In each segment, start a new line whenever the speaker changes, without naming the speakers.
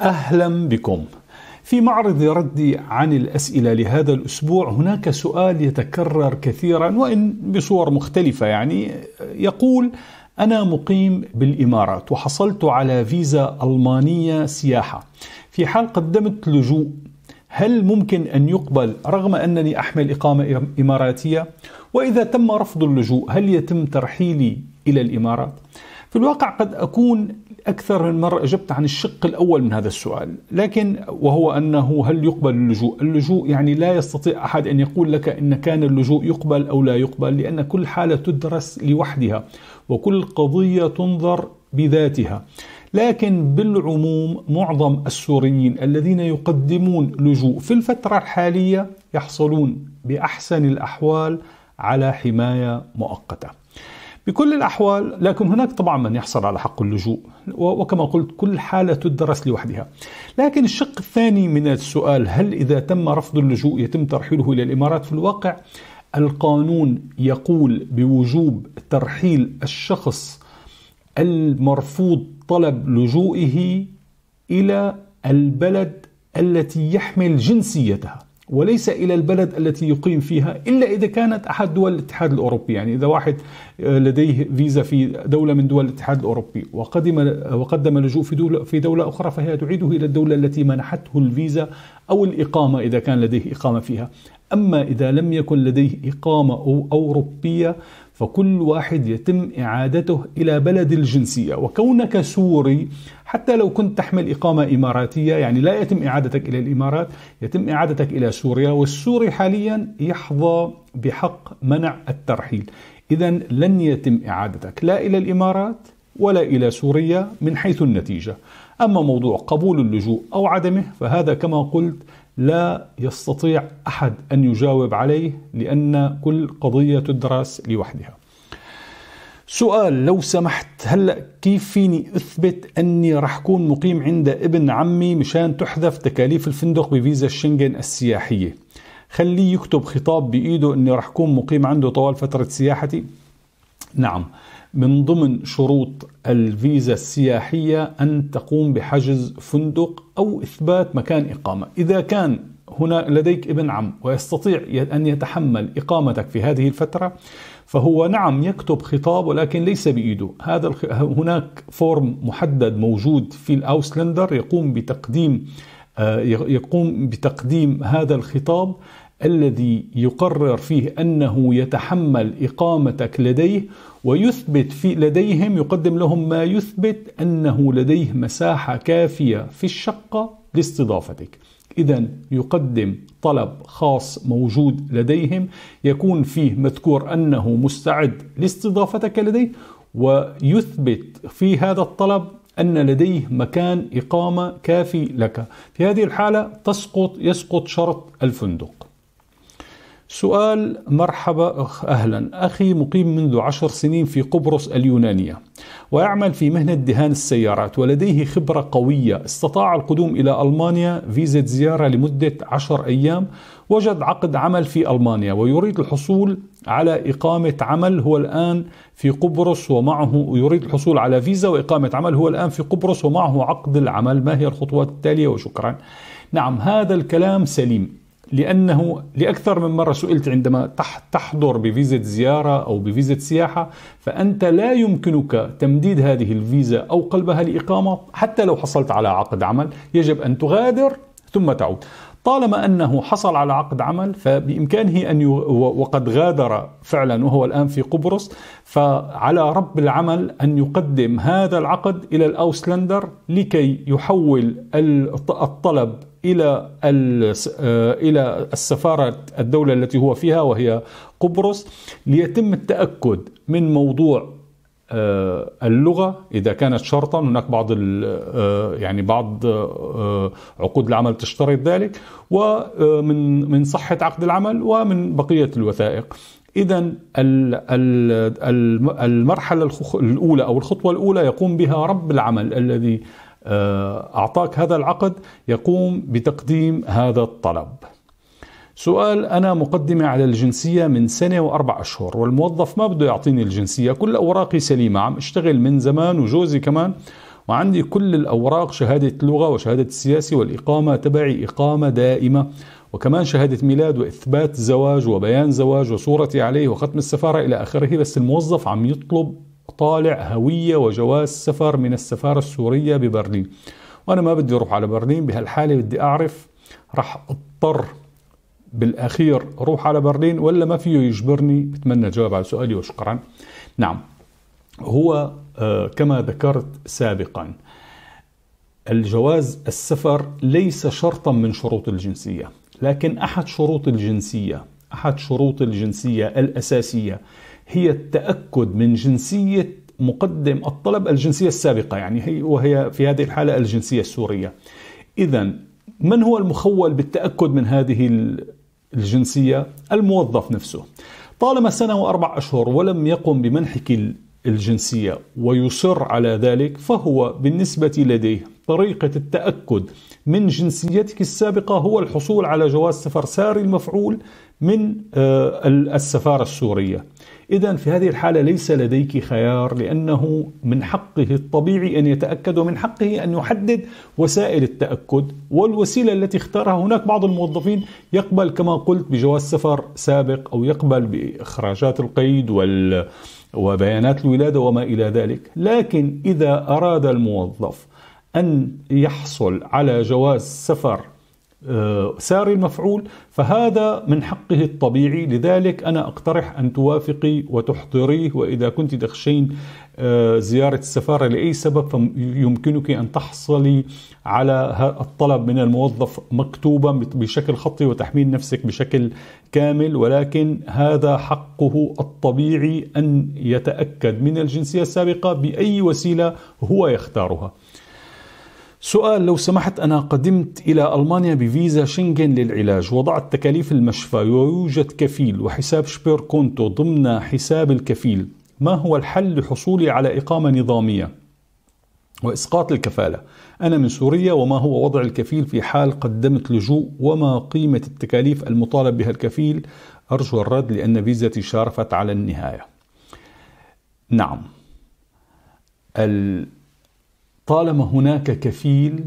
أهلا بكم في معرض ردي عن الأسئلة لهذا الأسبوع هناك سؤال يتكرر كثيرا وإن بصور مختلفة يعني يقول أنا مقيم بالإمارات وحصلت على فيزا ألمانية سياحة في حال قدمت لجوء هل ممكن أن يقبل رغم أنني أحمل إقامة إماراتية؟ وإذا تم رفض اللجوء هل يتم ترحيلي إلى الإمارات؟ في الواقع قد أكون أكثر من مرة أجبت عن الشق الأول من هذا السؤال لكن وهو أنه هل يقبل اللجوء اللجوء يعني لا يستطيع أحد أن يقول لك إن كان اللجوء يقبل أو لا يقبل لأن كل حالة تدرس لوحدها وكل قضية تنظر بذاتها لكن بالعموم معظم السوريين الذين يقدمون لجوء في الفترة الحالية يحصلون بأحسن الأحوال على حماية مؤقتة بكل الأحوال لكن هناك طبعا من يحصل على حق اللجوء وكما قلت كل حالة تدرس لوحدها لكن الشق الثاني من السؤال هل إذا تم رفض اللجوء يتم ترحيله إلى الإمارات في الواقع القانون يقول بوجوب ترحيل الشخص المرفوض طلب لجوئه إلى البلد التي يحمل جنسيتها وليس إلى البلد التي يقيم فيها إلا إذا كانت أحد دول الاتحاد الأوروبي يعني إذا واحد آه، لديه فيزا في دولة من دول الاتحاد الأوروبي وقدم آه، وقدم لجوء في دولة في دولة أخرى فهي تعيده إلى الدولة التي منحته الفيزا أو الإقامة إذا كان لديه إقامة فيها أما إذا لم يكن لديه إقامة أو أوروبية فكل واحد يتم إعادته إلى بلد الجنسية وكونك سوري حتى لو كنت تحمل إقامة إماراتية يعني لا يتم إعادتك إلى الإمارات يتم إعادتك إلى سوريا والسوري حاليا يحظى بحق منع الترحيل إذا لن يتم إعادتك لا إلى الإمارات ولا إلى سوريا من حيث النتيجة أما موضوع قبول اللجوء أو عدمه فهذا كما قلت لا يستطيع أحد أن يجاوب عليه لأن كل قضية تدرس لوحدها سؤال لو سمحت هلا كيف فيني اثبت اني رح كون مقيم عند ابن عمي مشان تحذف تكاليف الفندق بفيزا الشنغن السياحيه خليه يكتب خطاب بايده اني رح كون مقيم عنده طوال فتره سياحتي نعم من ضمن شروط الفيزا السياحية أن تقوم بحجز فندق أو إثبات مكان إقامة إذا كان هنا لديك ابن عم ويستطيع أن يتحمل إقامتك في هذه الفترة فهو نعم يكتب خطاب ولكن ليس بإيده هذا الخ... هناك فورم محدد موجود في الأوسلندر يقوم بتقديم آه، يقوم بتقديم هذا الخطاب الذي يقرر فيه انه يتحمل اقامتك لديه ويثبت في لديهم يقدم لهم ما يثبت انه لديه مساحه كافيه في الشقه لاستضافتك. اذا يقدم طلب خاص موجود لديهم يكون فيه مذكور انه مستعد لاستضافتك لديه ويثبت في هذا الطلب أن لديه مكان إقامة كافي لك في هذه الحالة تسقط يسقط شرط الفندق سؤال مرحبا أخ أهلا أخي مقيم منذ عشر سنين في قبرص اليونانية ويعمل في مهنة دهان السيارات ولديه خبرة قوية استطاع القدوم إلى ألمانيا فيزا زيارة لمدة عشر أيام وجد عقد عمل في ألمانيا ويريد الحصول على إقامة عمل هو الآن في قبرص ومعه يريد الحصول على فيزا وإقامة عمل هو الآن في قبرص ومعه عقد العمل ما هي الخطوات التالية وشكرا نعم هذا الكلام سليم لانه لاكثر من مره سئلت عندما تحضر بفيزا زياره او بفيزا سياحه فانت لا يمكنك تمديد هذه الفيزا او قلبها لاقامه حتى لو حصلت على عقد عمل يجب ان تغادر ثم تعود طالما انه حصل على عقد عمل فبامكانه ان ي... وقد غادر فعلا وهو الان في قبرص فعلى رب العمل ان يقدم هذا العقد الى الاوسلندر لكي يحول الطلب إلى آه، إلى السفارة الدولة التي هو فيها وهي قبرص ليتم التأكد من موضوع آه، اللغة إذا كانت شرطا هناك بعض آه، يعني بعض عقود العمل تشترط ذلك ومن من صحة عقد العمل ومن بقية الوثائق إذا المرحلة الأولى أو الخطوة الأولى يقوم بها رب العمل الذي آه، أعطاك هذا العقد يقوم بتقديم هذا الطلب سؤال أنا مقدمة على الجنسية من سنة وأربع أشهر والموظف ما بده يعطيني الجنسية كل أوراقي سليمة عم اشتغل من زمان وجوزي كمان وعندي كل الأوراق شهادة لغة وشهادة السياسي والإقامة تبعي إقامة دائمة وكمان شهادة ميلاد وإثبات زواج وبيان زواج وصورتي عليه وختم السفارة إلى آخره بس الموظف عم يطلب طالع هوية وجواز سفر من السفارة السورية ببرلين وأنا ما بدي أروح على برلين بهالحالة بدي أعرف راح أضطر بالأخير أروح على برلين ولا ما فيه يجبرني بتمنى جواب على سؤالي وشكرا نعم هو آه، كما ذكرت سابقا الجواز السفر ليس شرطا من شروط الجنسية لكن أحد شروط الجنسية أحد شروط الجنسية الأساسية هي التأكد من جنسية مقدم الطلب الجنسية السابقة يعني هي وهي في هذه الحالة الجنسية السورية إذا من هو المخول بالتأكد من هذه الجنسية الموظف نفسه طالما سنة وأربع أشهر ولم يقم بمنحك الجنسية ويصر على ذلك فهو بالنسبة لديه طريقة التأكد من جنسيتك السابقة هو الحصول على جواز سفر ساري المفعول من آه، السفارة السورية إذا في هذه الحالة ليس لديك خيار لأنه من حقه الطبيعي أن يتأكد ومن حقه أن يحدد وسائل التأكد والوسيلة التي اختارها هناك بعض الموظفين يقبل كما قلت بجواز سفر سابق أو يقبل بإخراجات القيد وال وبيانات الولادة وما إلى ذلك لكن إذا أراد الموظف أن يحصل على جواز سفر ساري المفعول فهذا من حقه الطبيعي لذلك أنا أقترح أن توافقي وتحضريه وإذا كنت تخشين آه، زيارة السفارة لأي سبب فيمكنك أن تحصلي على الطلب من الموظف مكتوبا بشكل خطي وتحميل نفسك بشكل كامل ولكن هذا حقه الطبيعي أن يتأكد من الجنسية السابقة بأي وسيلة هو يختارها سؤال لو سمحت أنا قدمت إلى ألمانيا بفيزا شنغن للعلاج وضعت تكاليف المشفى ويوجد كفيل وحساب شبير كونتو ضمن حساب الكفيل ما هو الحل لحصولي على إقامة نظامية وإسقاط الكفالة أنا من سوريا وما هو وضع الكفيل في حال قدمت لجوء وما قيمة التكاليف المطالب بها الكفيل أرجو الرد لأن فيزتي شارفت على النهاية نعم طالما هناك كفيل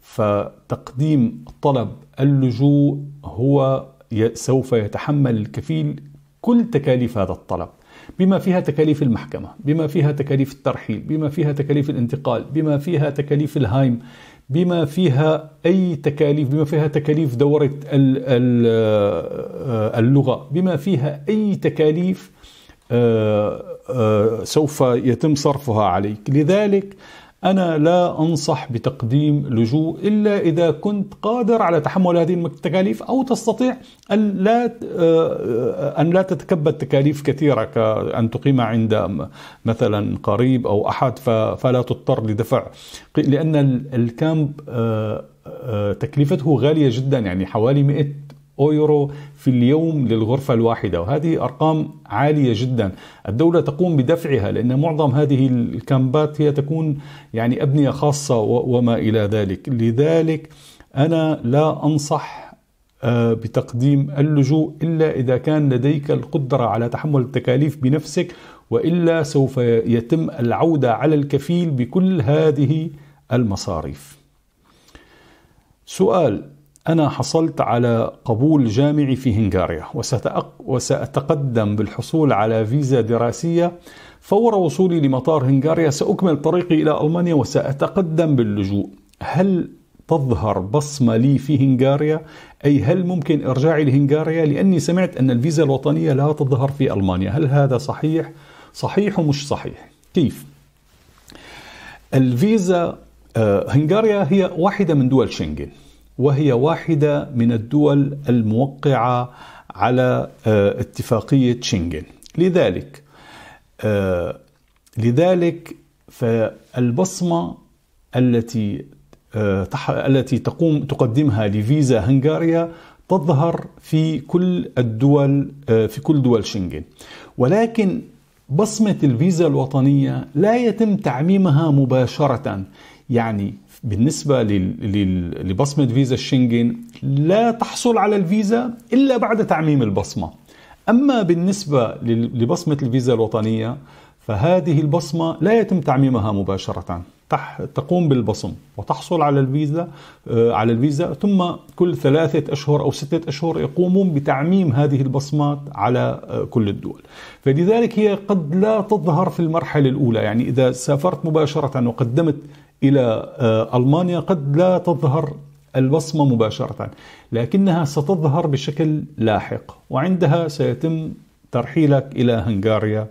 فتقديم طلب اللجوء هو سوف يتحمل الكفيل كل تكاليف هذا الطلب بما فيها تكاليف المحكمة بما فيها تكاليف الترحيل بما فيها تكاليف الانتقال بما فيها تكاليف الهايم بما فيها أي تكاليف بما فيها تكاليف دورة آه، اللغة بما فيها أي تكاليف آه، آه، سوف يتم صرفها عليك لذلك أنا لا أنصح بتقديم لجوء إلا إذا كنت قادر على تحمل هذه التكاليف أو تستطيع أن لا آه، أن لا تتكبد تكاليف كثيرة كأن تقيم عند مثلا قريب أو أحد فلا تضطر لدفع لأن الكامب آه، آه، تكلفته غالية جدا يعني حوالي 100 أويرو في اليوم للغرفة الواحدة وهذه أرقام عالية جدا الدولة تقوم بدفعها لأن معظم هذه الكامبات هي تكون يعني أبنية خاصة وما إلى ذلك لذلك أنا لا أنصح آه، بتقديم اللجوء إلا إذا كان لديك القدرة على تحمل التكاليف بنفسك وإلا سوف يتم العودة على الكفيل بكل هذه المصاريف سؤال أنا حصلت على قبول جامعي في هنغاريا وسأتقدم بالحصول على فيزا دراسية فور وصولي لمطار هنغاريا سأكمل طريقي إلى ألمانيا وسأتقدم باللجوء هل تظهر بصمة لي في هنغاريا أي هل ممكن إرجاعي لهنغاريا لأني سمعت أن الفيزا الوطنية لا تظهر في ألمانيا هل هذا صحيح؟ صحيح ومش صحيح كيف؟ الفيزا آه، هنغاريا هي واحدة من دول شنغن وهي واحدة من الدول الموقعة على آه، اتفاقية شنغن لذلك آه، لذلك فالبصمة التي آه، التي تقوم تقدمها لفيزا هنغاريا تظهر في كل الدول في كل دول شنغن ولكن بصمة الفيزا الوطنية لا يتم تعميمها مباشرة يعني بالنسبة لبصمة فيزا الشنغن لا تحصل على الفيزا إلا بعد تعميم البصمة أما بالنسبة لبصمة الفيزا الوطنية فهذه البصمة لا يتم تعميمها مباشرة تقوم بالبصم وتحصل على الفيزا آه، على الفيزا ثم كل ثلاثة أشهر أو ستة أشهر يقومون بتعميم هذه البصمات على آه، كل الدول فلذلك هي قد لا تظهر في المرحلة الأولى يعني إذا سافرت مباشرة وقدمت إلى آه، ألمانيا قد لا تظهر البصمة مباشرة لكنها ستظهر بشكل لاحق وعندها سيتم ترحيلك إلى هنغاريا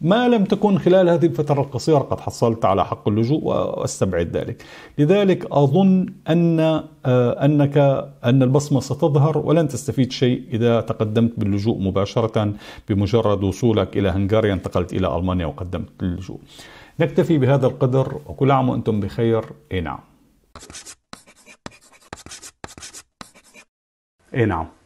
ما لم تكن خلال هذه الفترة القصيرة قد حصلت على حق اللجوء واستبعد ذلك لذلك أظن أن آه، أنك أن البصمة ستظهر ولن تستفيد شيء إذا تقدمت باللجوء مباشرة بمجرد وصولك إلى هنغاريا انتقلت إلى ألمانيا وقدمت اللجوء نكتفي بهذا القدر وكل عام وأنتم بخير اي نعم اي نعم